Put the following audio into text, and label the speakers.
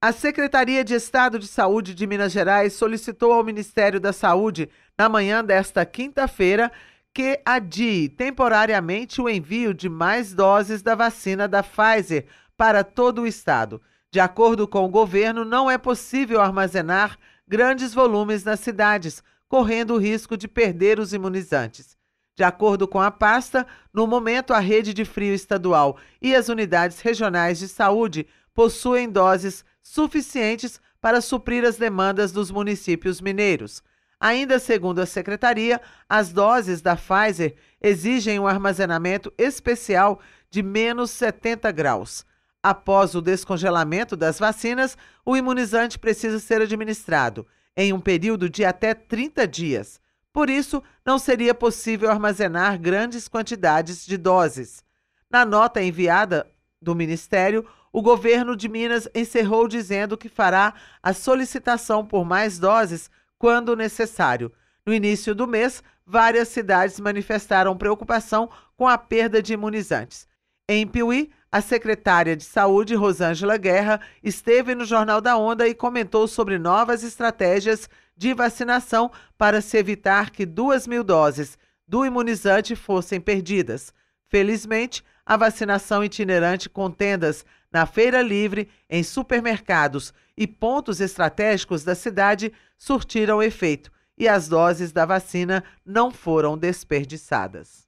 Speaker 1: A Secretaria de Estado de Saúde de Minas Gerais solicitou ao Ministério da Saúde, na manhã desta quinta-feira, que adie temporariamente o envio de mais doses da vacina da Pfizer para todo o estado. De acordo com o governo, não é possível armazenar grandes volumes nas cidades, correndo o risco de perder os imunizantes. De acordo com a pasta, no momento a rede de frio estadual e as unidades regionais de saúde possuem doses suficientes para suprir as demandas dos municípios mineiros. Ainda segundo a secretaria, as doses da Pfizer exigem um armazenamento especial de menos 70 graus. Após o descongelamento das vacinas, o imunizante precisa ser administrado em um período de até 30 dias. Por isso, não seria possível armazenar grandes quantidades de doses. Na nota enviada do Ministério, o governo de Minas encerrou dizendo que fará a solicitação por mais doses quando necessário. No início do mês, várias cidades manifestaram preocupação com a perda de imunizantes. Em Piuí, a secretária de Saúde, Rosângela Guerra, esteve no Jornal da Onda e comentou sobre novas estratégias de vacinação para se evitar que 2 mil doses do imunizante fossem perdidas. Felizmente, a vacinação itinerante com tendas na feira livre, em supermercados e pontos estratégicos da cidade surtiram efeito e as doses da vacina não foram desperdiçadas.